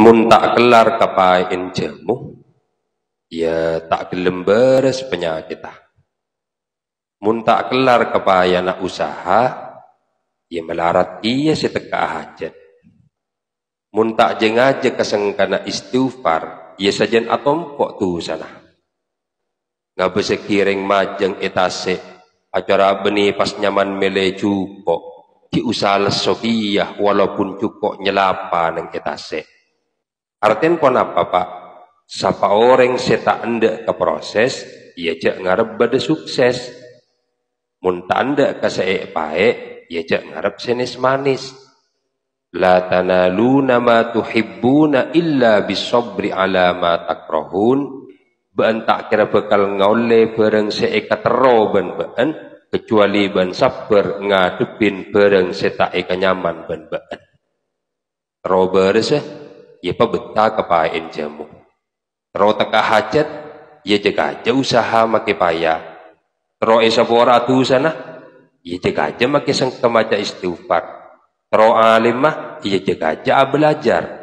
mun tak kelar kepain jamu ya tak gelem beres penyakit ah. mun tak kelar anak usaha ya melarat iya si teka hajat mun tak jeng aja kesengkana istighfar ya sajen atom kok tu sana nggak bisa kiring majeng etase acara beni pas nyaman mele cukok ki usaha lesokiyah walaupun cukok nyelapa neng etase Artinya pon apa pak? Sapa orang seta anda ke proses, ia ya cek ngarep bade sukses. Munta anda ke seik pae, ia ya cek ngarep senis manis. La tanaluna ma tuhibbuna illa bisobri ala ma rohun. Bean tak kira bekal ngole bareng seik katero ben bean, kecuali ben sabar ngadepin bareng seta eka nyaman ben bean. Tero Ya, pabenta kapain jamu. Ro teka hajat, ya jaga aja usaha make paya. Ro esapora bora tu sana, ya jaga aja make sang kemaja istighfar. Ro alimah, ya jaga aja ah belajar.